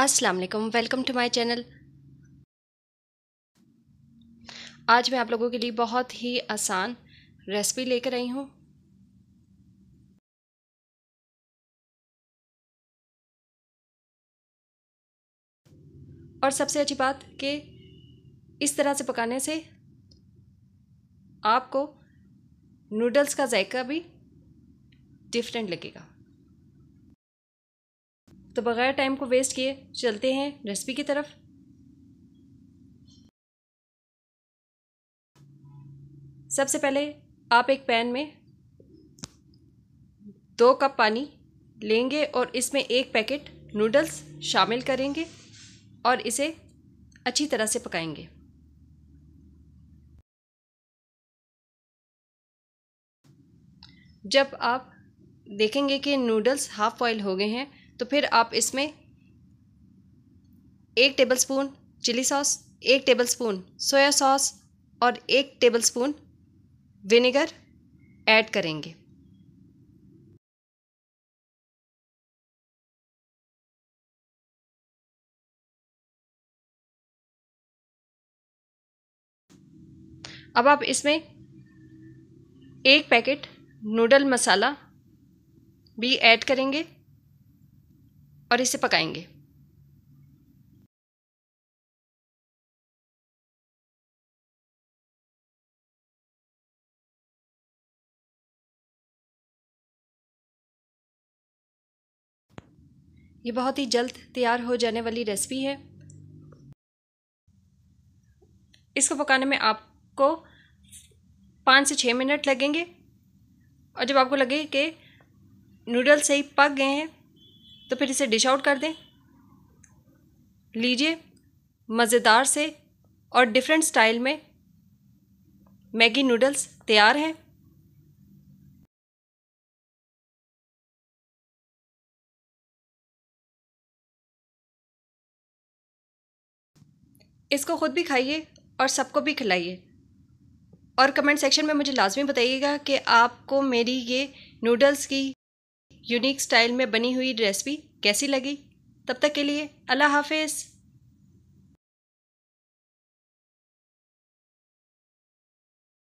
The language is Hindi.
अस्सलाम वालेकुम वेलकम टू माय चैनल आज मैं आप लोगों के लिए बहुत ही आसान रेसिपी लेकर आई हूँ और सबसे अच्छी बात कि इस तरह से पकाने से आपको नूडल्स का जायका भी डिफरेंट लगेगा तो बग़ैर टाइम को वेस्ट किए चलते हैं रेसिपी की तरफ सबसे पहले आप एक पैन में दो कप पानी लेंगे और इसमें एक पैकेट नूडल्स शामिल करेंगे और इसे अच्छी तरह से पकाएंगे जब आप देखेंगे कि नूडल्स हाफ बॉयल हो गए हैं तो फिर आप इसमें एक टेबलस्पून चिली सॉस एक टेबलस्पून सोया सॉस और एक टेबलस्पून विनेगर ऐड करेंगे अब आप इसमें एक पैकेट नूडल मसाला भी ऐड करेंगे और इसे पकाएंगे ये बहुत ही जल्द तैयार हो जाने वाली रेसिपी है इसको पकाने में आपको पाँच से छः मिनट लगेंगे और जब आपको लगे कि नूडल्स सही पक गए हैं तो फिर इसे डिश आउट कर दें लीजिए मज़ेदार से और डिफरेंट स्टाइल में मैगी नूडल्स तैयार हैं इसको ख़ुद भी खाइए और सबको भी खिलाइए और कमेंट सेक्शन में मुझे लाजमी बताइएगा कि आपको मेरी ये नूडल्स की यूनिक स्टाइल में बनी हुई रेसिपी कैसी लगी तब तक के लिए अल्लाह हाफिज़